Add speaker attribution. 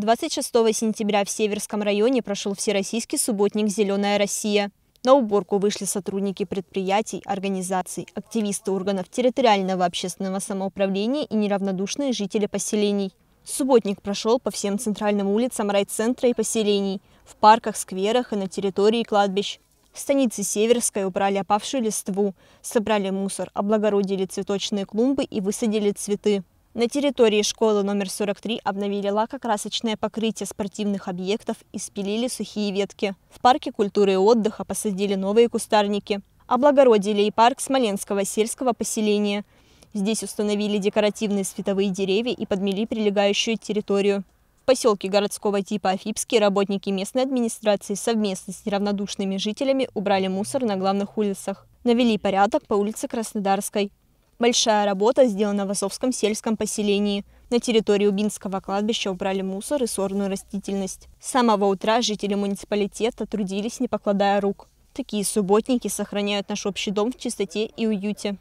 Speaker 1: 26 сентября в Северском районе прошел всероссийский субботник «Зеленая Россия». На уборку вышли сотрудники предприятий, организаций, активисты органов территориального общественного самоуправления и неравнодушные жители поселений. Субботник прошел по всем центральным улицам райцентра и поселений, в парках, скверах и на территории кладбищ. В станице Северской убрали опавшую листву, собрали мусор, облагородили цветочные клумбы и высадили цветы. На территории школы номер 43 обновили лакокрасочное покрытие спортивных объектов и спилили сухие ветки. В парке культуры и отдыха посадили новые кустарники. Облагородили и парк Смоленского сельского поселения. Здесь установили декоративные световые деревья и подмели прилегающую территорию. В поселке городского типа Афипский работники местной администрации совместно с неравнодушными жителями убрали мусор на главных улицах. Навели порядок по улице Краснодарской. Большая работа сделана в Осовском сельском поселении. На территории Убинского кладбища убрали мусор и сорную растительность. С самого утра жители муниципалитета трудились, не покладая рук. Такие субботники сохраняют наш общий дом в чистоте и уюте.